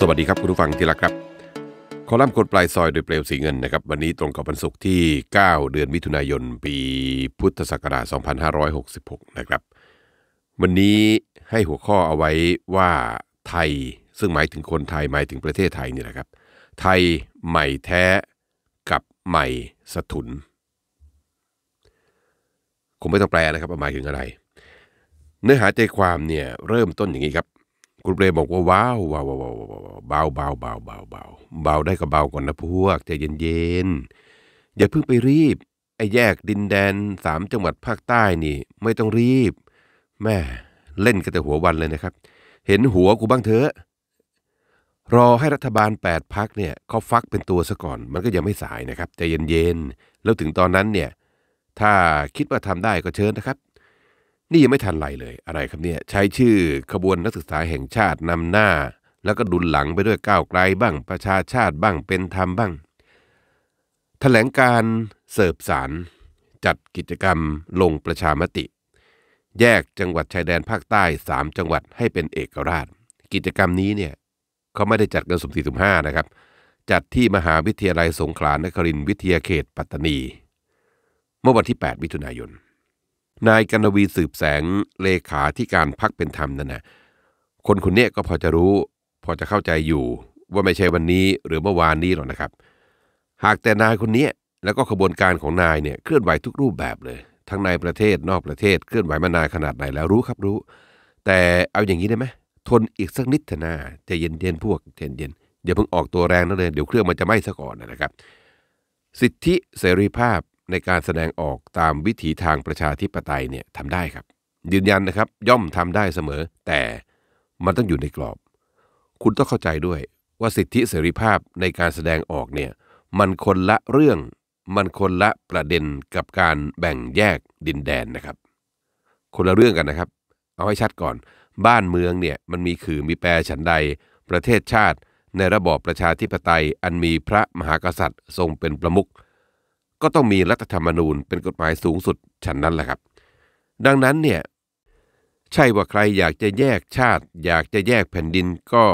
สวัสดีครับ คุณผู้ฟังที่รักครับคอลัมน์คนปลายซอยโดยเปลวสีเงินนะครับวันนี้ตรงกับวันศุกร์ที่ 9 เดือนมิถุนายนปีพุทธศักราช2566นะครับวันนี้ให้หัวข้อเอาไว้ว่าไทยซึ่งหมายถึงคนไทยหมายถึงประเทศไทยนี่แหละครับไทยใหม่แท้กับใหม่สถุนคงไม่ต้องแปลนะครับหมายถึงอะไร เนื้อหาใจความเนี่ยเริ่มต้นอย่างนี้ครับคุณเปรบอกว่าว้าวว้าวว้าวเบาเบาเบาเบาเบาเบาได้ก็เบาก่อนนะพวกใจเย็นๆอย่าเพิ่งไปรีบไอ้แยกดินแดนสามจังหวัดภาคใต้นี่ไม่ต้องรีบ แม่เล่นกันแต่หัววันเลยนะครับ เห็นหัวกูบ้างเถอะ รอให้รัฐบาล 8 พักเนี่ยเขาฟักเป็นตัวซะก่อน มันก็ยังไม่สายนะครับใจเย็นๆแล้วถึงตอนนั้นเนี่ยถ้าคิดว่าทำได้ก็เชิญนะครับนี่ยังไม่ทันไรเลยอะไรครับเนี่ยใช้ชื่อ ขบวนนักศึกษาแห่งชาตินำหน้าแล้วก็ดุลหลังไปด้วยก้าวไกลบ้างประชาชาติบ้างเป็นธรรมบ้างถแถลงการเสิร์ฟสารจัดกิจกรรมลงประชามติ แยกจังหวัดชายแดนภาคใต้สามจังหวัดให้เป็นเอกราชกิจกรรมนี้เนี่ยเขาไม่ได้จัดกันสมสี่สมห้านะครับจัดที่มหาวิทยาลัยสงขลานครินทร์วิทยาเขตปัตตานี เมื่อวันที่8มิถุนายนนายกนวีสืบแสงเลขาที่การพักเป็นธรรมนั่นนะคนคนนี้ก็พอจะรู้ พอจะเข้าใจอยู่ว่าไม่ใช่วันนี้หรือเมื่อวานนี้หรอกนะครับ หากแต่นายคนนี้แล้วก็ขบวนการของนายเนี่ยเคลื่อนไหวทุกรูปแบบเลย ทั้งในประเทศนอกประเทศเคลื่อนไหวมานานขนาดไหนแล้วรู้ครับรู้ แต่เอาอย่างนี้ได้ไหมทนอีกสักนิดเถอะนะจะเย็นๆพวกเย็นเย็นอย่าเพิ่งออกตัวแรงนนเลยเดี๋ยวเครื่องมันจะไหม้ซะก่อนนะครับ สิทธิเสรีภาพในการแสดงออกตามวิถีทางประชาธิปไตยเนี่ยทำได้ครับ ยืนยันนะครับย่อมทำได้เสมอ แต่มันต้องอยู่ในกรอบ คุณต้องเข้าใจด้วย ว่าสิทธิเสรีภาพในการแสดงออกเนี่ยมันคนละเรื่องมันคนละประเด็นกับการแบ่งแยกดินแดนนะครับ คนละเรื่องกันนะครับ เอาให้ชัดก่อนบ้านเมืองเนี่ยมันมีขื่อมีแปรฉันใด ประเทศชาติในระบอบประชาธิปไตยอันมีพระมหากษัตริย์ ทรงเป็นประมุขก็ต้องมีรัฐธรรมนูญเป็นกฎหมายสูงสุดฉันนั้นแหละครับ ดังนั้นเนี่ยใช่ว่าใครอยากจะแยกชาติ อยากจะแยกแผ่นดินก็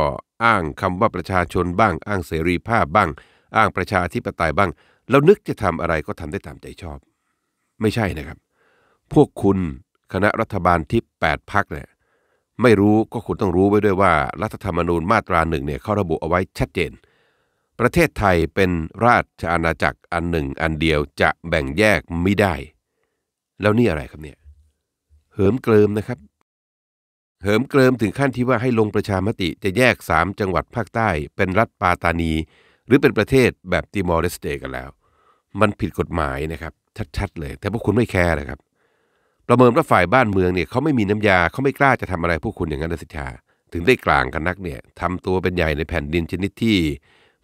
อ้างคำว่าประชาชนบ้างอ้างเสรีภาพบ้าง อ้างประชาธิปไตยบ้าง แล้วนึกจะทำอะไรก็ทำได้ตามใจชอบ ไม่ใช่นะครับ พวกคุณคณะรัฐบาลที่ 8พักเนี่ยไม่รู้ก็คุณต้องรู้ไว้ด้วยว่า รัฐธรรมนูญมาตราหนึ่งเนี่ยเขาระบุเอาไว้ชัดเจนประเทศไทยเป็นราชอาณาจักรอันหนึ่งอันเดียวจะแบ่งแยกไม่ได้ แล้วนี่อะไรครับเนี่ยเหิมเกลิมนะครับ เหิมเกลิมถึงขั้นที่ว่าให้ลงประชามติจะแยกสามจังหวัดภาคใต้เป็นรัฐปาตานี หรือเป็นประเทศแบบติมอร์เลสเตกันแล้ว มันผิดกฎหมายนะครับ ชัดๆ เลย แต่พวกคุณไม่แคร์นะครับประเมินว่าฝ่ายบ้านเมืองเนี่ยเขาไม่มีน้ำยาเขาไม่กล้าจะทำอะไรพวกคุณอย่างนั้นเลยสิชาถึงได้กลางกันนักเนี่ยทำตัวเป็นใหญ่ในแผ่นดินชนิดที่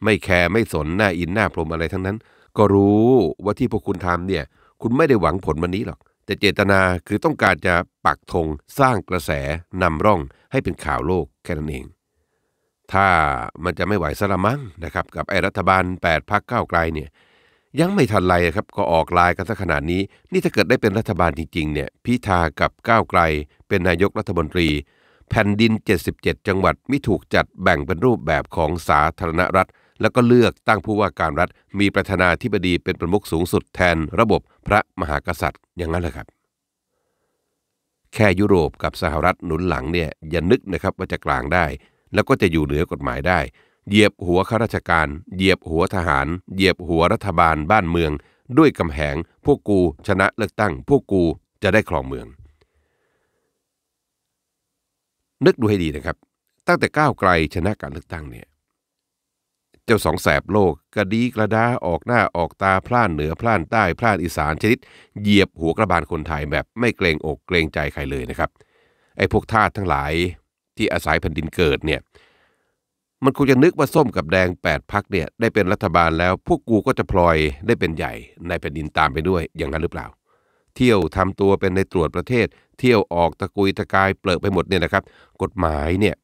ไม่แคร์ไม่สนหน้าอินหน้าพรมอะไรทั้งนั้น ก็รู้ว่าที่พวกคุณทำเนี่ยคุณไม่ได้หวังผลวันนี้หรอก แต่เจตนาคือต้องการจะปักธงสร้างกระแสนำร่องให้เป็นข่าวโลกแค่นั้นเอง ถ้ามันจะไม่ไหวสละมั้งนะครับ กับไอรัฐบาล 8พักเก้าไกลเนี่ยยังไม่ทันไรครับก็ออกลายกันซะขนาดนี้ นี่ถ้าเกิดได้เป็นรัฐบาลจริงๆเนี่ยพิธากับก้าวไกล เป็นนายกรัฐมนตรี แผ่นดิน 77 จังหวัดไม่ถูกจัดแบ่งเป็นรูปแบบของสาธารณรัฐแล้วก็เลือกตั้งผู้ว่าการรัฐ มีประธานาธิบดีเป็นประมุขสูงสุดแทนระบบพระมหากษัตริย์อย่างนั้นเลยครับ แค่ยุโรปกับสหรัฐหนุนหลังเนี่ยอย่านึกนะครับว่าจะกลางได้ แล้วก็จะอยู่เหนือกฎหมายได้ เหยียบหัวข้าราชการ เหยียบหัวทหาร เหยียบหัวรัฐบาลบ้านเมือง ด้วยกำแหงพวกกูชนะเลือกตั้งพวกกูจะได้ครองเมือง นึกดูให้ดีนะครับ ตั้งแต่ก้าวไกลชนะการเลือกตั้งเนี่ยเจ้าสองแสบโลกกระดีกระดาออกหน้าออกตาพล่านเหนือพล่านใต้พล่านอีสานชนิดเหยียบหัวกระบาลคนไทยแบบไม่เกรงอก เกรงใจใครเลยนะครับ ไอ้พวกทาสทั้งหลายที่อาศัยแผ่นดินเกิดเนี่ยมันคงจะนึกว่าส้มกับแดง 8 พักเนี่ยได้เป็นรัฐบาลแล้วพวกกูก็จะพลอยได้เป็นใหญ่ในแผ่นดินตามไปด้วยอย่างนั้นหรือเปล่า เที่ยวทำตัวเป็นในตรวจประเทศ เที่ยวออกตะกุยตะกายเปลือไปหมดเนี่ยนะครับ กฎหมายเนี่ย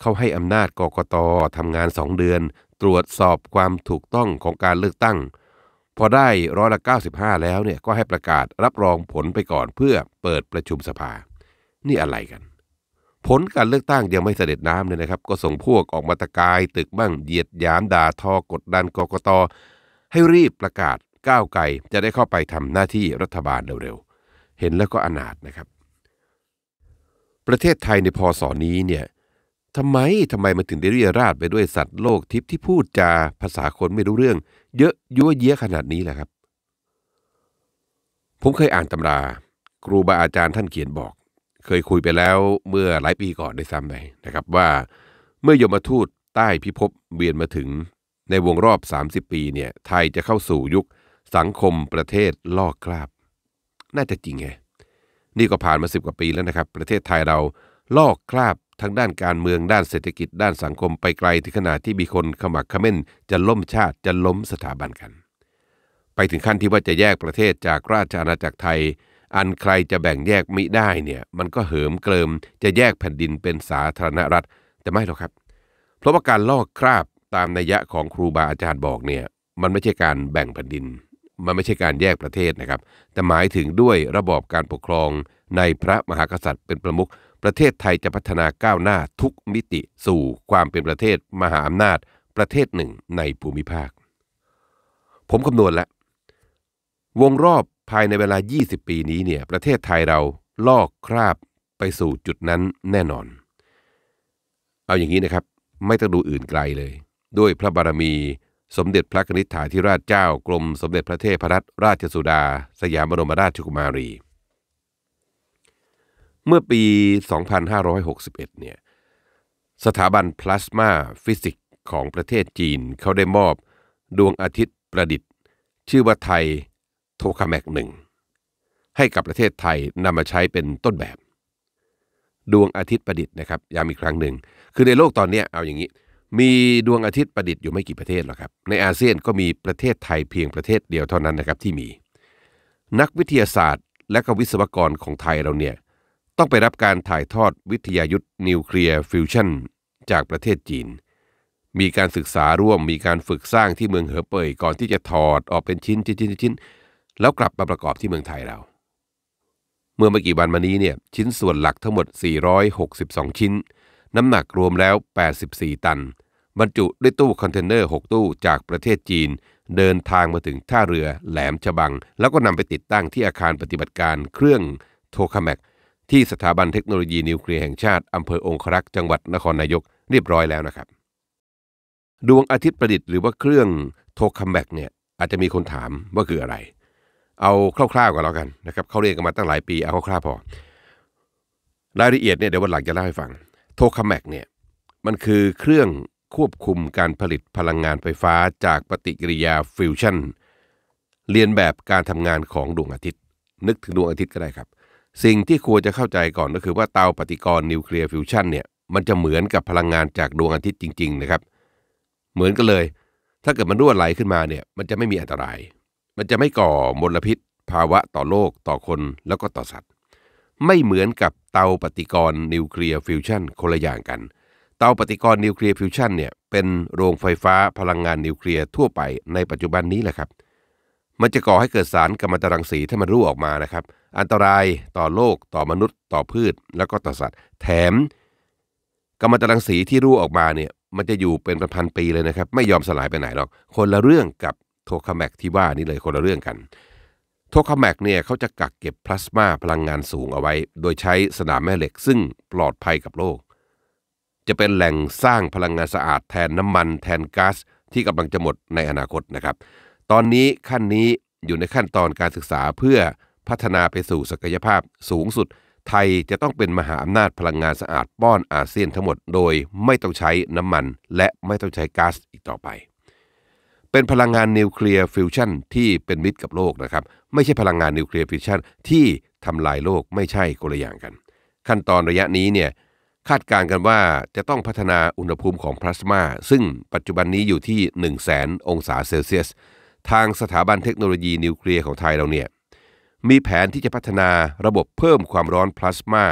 เขาให้อำนาจกกตทำงานสองเดือนตรวจสอบความถูกต้องของการเลือกตั้ง พอได้ร้อยละ 95 แล้วเนี่ยก็ให้ประกาศรับรองผลไปก่อนเพื่อเปิดประชุมสภา นี่อะไรกัน ผลการเลือกตั้งยังไม่เสด็จน้ำเลยนะครับ ก็ส่งพวกออกมาตะกายตึกบ้างเหยียดยามด่าทอกดดันกกต ให้รีบประกาศก้าวไกล จะได้เข้าไปทำหน้าที่รัฐบาลเร็วๆ เห็นแล้วก็อนาถนะครับ ประเทศไทยในพศนี้เนี่ยทำไม ทำไมมันถึงได้เรียราดไปด้วยสัตว์โลกทิพย์ที่พูดจาภาษาคนไม่รู้เรื่องเยอะยั่วเยี้ยขนาดนี้แหละครับ ผมเคยอ่านตำรา ครูบาอาจารย์ท่านเขียนบอก เคยคุยไปแล้วเมื่อหลายปีก่อนได้ซ้ำไปนะครับว่าเมื่อยมทูตใต้พิภพเวียนมาถึงในวงรอบ 30 ปีเนี่ยไทยจะเข้าสู่ยุคสังคมประเทศลอกคราบ น่าจะจริงไงนี่ก็ผ่านมาสิบกว่าปีแล้วนะครับประเทศไทยเราลอกคราบทั้งด้านการเมืองด้านเศรษฐกิจด้านสังคมไปไกลถึงขนาดที่มีคนขมักขม้นจะล้มชาติจะล้มสถาบันกัน ไปถึงขั้นที่ว่าจะแยกประเทศจากราชอาณาจักรไทย อันใครจะแบ่งแยกมิได้เนี่ยมันก็เหิมเกริม จะแยกแผ่นดินเป็นสาธารณรัฐ แต่ไม่หรอกครับ เพราะว่าการลอกคราบตามนัยยะของครูบาอาจารย์บอกเนี่ย มันไม่ใช่การแบ่งแผ่นดินมันไม่ใช่การแยกประเทศนะครับ แต่หมายถึงด้วยระบอบการปกครองในพระมหากษัตริย์เป็นประมุขประเทศไทยจะพัฒนาก้าวหน้าทุกมิติสู่ความเป็นประเทศมหาอำนาจประเทศหนึ่งในภูมิภาค ผมคำนวณแล้ววงรอบภายในเวลา 20 ปีนี้เนี่ยประเทศไทยเราลอกคราบไปสู่จุดนั้นแน่นอน เอาอย่างนี้นะครับไม่ต้องดูอื่นไกลเลย ด้วยพระบารมีสมเด็จพระนิธิฐาธิราชเจ้ากรมสมเด็จพระเทพรัตนราชสุดา สยามบรมราชกุมารีเมื่อปี 2561เนี่ย สถาบันพลาสมาฟิสิกส์ของประเทศจีนเขาได้มอบดวงอาทิตย์ประดิษฐ์ ชื่อว่า ไทยโทคาแมกหนึ่งให้กับประเทศไทยนำมาใช้เป็นต้นแบบ ดวงอาทิตย์ประดิษฐ์นะครับย้ำอีกครั้งหนึ่งคือในโลกตอนนี้เอาอย่างนี้ มีดวงอาทิตย์ประดิษฐ์อยู่ไม่กี่ประเทศหรอกครับในอาเซียนก็มีประเทศไทยเพียงประเทศเดียวเท่านั้นนะครับที่มี นักวิทยาศาสตร์และก็วิศวกรของไทยเราเนี่ยต้องไปรับการถ่ายทอดวิทยายุทธ์นิวเคลียร์ฟิวชั่นจากประเทศจีน มีการศึกษาร่วม มีการฝึกสร้างที่เมืองเหอเป่ยก่อนที่จะถอดออกเป็นชิ้นชิ้นชิ้นชิ้นแล้วกลับมาประกอบที่เมืองไทยเรา เมื่อไม่กี่วันมานี้เนี่ยชิ้นส่วนหลักทั้งหมด 462 ชิ้น น้ำหนักรวมแล้ว 84 ตัน บรรจุด้วยตู้คอนเทนเนอร์ 6 ตู้จากประเทศจีน เดินทางมาถึงท่าเรือ แหลมฉบัง แล้วก็นำไปติดตั้งที่อาคารปฏิบัติการเครื่องโทคาแมกที่สถาบันเทคโนโลยีนิวเคลียร์แห่งชาติ อำเภอองครักษ์จังหวัดนครนายกเรียบร้อยแล้วนะครับ ดวงอาทิตย์ประดิษฐ์หรือว่าเครื่องโทคัมแบกเนี่ยอาจจะมีคนถามว่าคืออะไร เอาคร่าวๆกันแล้วกันนะครับเขาเรียนกันมาตั้งหลายปีเอาคร่าวๆพอรายละเอียดเนี่ยเดี๋ยววันหลังจะเล่าให้ฟังโทคัมแบกเนี่ยมันคือเครื่องควบคุมการผลิตพลังงานไฟฟ้าจากปฏิกิริยาฟิวชั่นเรียนแบบการทำงานของดวงอาทิตย์นึกถึงดวงอาทิตย์ก็ได้ครับสิ่งที่ควรจะเข้าใจก่อนก็คือ ว่าเตาปฏิกรณ์นิวเคลียร์ฟิวชันเนี่ยมันจะเหมือนกับพลังงานจากดวงอาทิตย์จริง ๆ นะครับ เหมือนกันเลยถ้าเกิดมันรั่วไหลขึ้นมาเนี่ยมันจะไม่มีอันตราย มันจะไม่ก่อมลพิษ ภาวะต่อโลก ต่อคนแล้วก็ต่อสัตว์ ไม่เหมือนกับเตาปฏิกรณ์นิวเคลียร์ฟิวชันคนละอย่างกัน เตาปฏิกรณ์นิวเคลียร์ฟิวชันเนี่ยเป็นโรงไฟฟ้าพลังงานนิวเคลียร์ทั่วไปในปัจจุบันนี้แหละครับเมันจะก่อให้เกิดสารกัมมันตรังสีที่มันรั่วออกมานะครับ อันตรายต่อโลก ต่อมนุษย์ต่อพืช แล้วก็ต่อสัตว์ แถมกัมมันตรังสีที่รั่วออกมาเนี่ยมันจะอยู่เป็นพันปีเลยนะครับ ไม่ยอมสลายไปไหนหรอก คนละเรื่องกับโทคาแมกที่ว่านี่เลยคนละเรื่องกันโทคาแมกเนี่ยเขาจะกักเก็บพลาสมาพลังงานสูงเอาไว้ โดยใช้สนามแม่เหล็กซึ่งปลอดภัยกับโลก จะเป็นแหล่งสร้างพลังงานสะอาดแทนน้ำมันแทนก๊าซที่กำลังจะหมดในอนาคตนะครับตอนนี้ขั้นนี้อยู่ในขั้นตอนการศึกษาเพื่อพัฒนาไปสู่ศักยภาพสูงสุด ไทยจะต้องเป็นมหาอำนาจพลังงานสะอาดป้อนอาเซียนทั้งหมด โดยไม่ต้องใช้น้ำมันและไม่ต้องใช้ก๊าซอีกต่อไป เป็นพลังงานนิวเคลียร์ฟิวชั่นที่เป็นมิตรกับโลกนะครับไม่ใช่พลังงานนิวเคลียร์ฟิวชั่นที่ทำลายโลกไม่ใช่กลอย่างกัน ขั้นตอนระยะนี้เนี่ยคาดการณ์กันว่าจะต้องพัฒนาอุณหภูมิของพลาสมาซึ่งปัจจุบันนี้อยู่ที่ 1 0 0 0 0องศาเซลเซียสทางสถาบันเทคโนโลยีนิวเคลียร์ของไทยเราเนี่ยมีแผนที่จะพัฒนาระบบเพิ่มความร้อนพลาสมา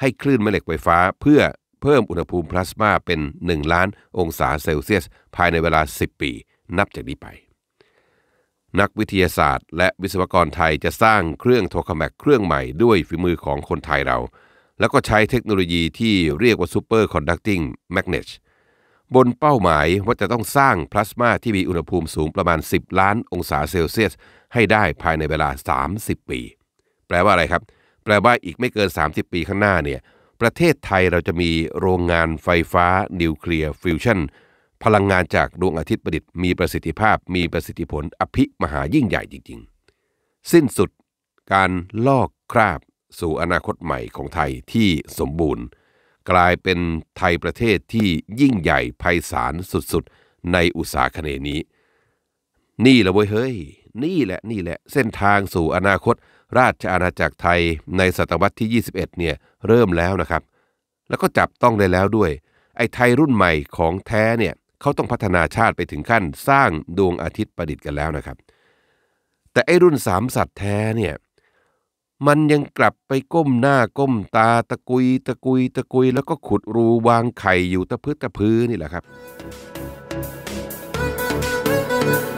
ให้คลื่นแม่เหล็กไฟฟ้า เพื่อเพิ่มอุณหภูมิพลาสมาเป็น 1 ล้านองศาเซลเซียส ภายในเวลา 10 ปีนับจากนี้ไป นักวิทยาศาสตร์และวิศวกรไทยจะสร้างเครื่องโทรคแมกเครื่องใหม่ด้วยฝีมือของคนไทยเรา แล้วก็ใช้เทคโนโลยีที่เรียกว่าซูเปอร์คอนดักติ้งแมกเนตบนเป้าหมายว่าจะต้องสร้างพลาสมา ที่มีอุณหภูมิสูงประมาณ 10 ล้านองศาเซลเซียส ให้ได้ภายในเวลา 30 ปี แปลว่าอะไรครับ แปลว่าอีกไม่เกิน 30 ปีข้างหน้าเนี่ย ประเทศไทยเราจะมีโรงงานไฟฟ้านิวเคลียร์ฟิวชั่นพลังงานจากดวงอาทิตย์ประดิษฐ์มีประสิทธิภาพมีประสิทธิผลอภิมหายิ่งใหญ่จริงๆ สิ้นสุด การลอกคราบสู่อนาคตใหม่ของไทยที่สมบูรณ์กลายเป็นไทยประเทศที่ยิ่งใหญ่ไพศาลสุดๆ ในอุตสาคเนนี้ นี่แหละเว้ยเฮ้ย นี่แหละนี่แหละ เส้นทางสู่อนาคต ราชอาณาจักรไทยในศตวรรษที่ 21เนี่ยเริ่มแล้วนะครับ แล้วก็จับต้องได้แล้วด้วยไอ้ไทยรุ่นใหม่ของแท้เนี่ยเขาต้องพัฒนาชาติไปถึงขั้นสร้างดวงอาทิตย์ประดิษฐ์กันแล้วนะครับ แต่ไอ้รุ่นสามสัตว์แท้เนี่ยมันยังกลับไปก้มหน้าก้มตาตะกุย ตะกุย ตะกุย แล้วก็ขุดรูวางไข่อยู่ตะพื้ตะพื้นี่แหละครับ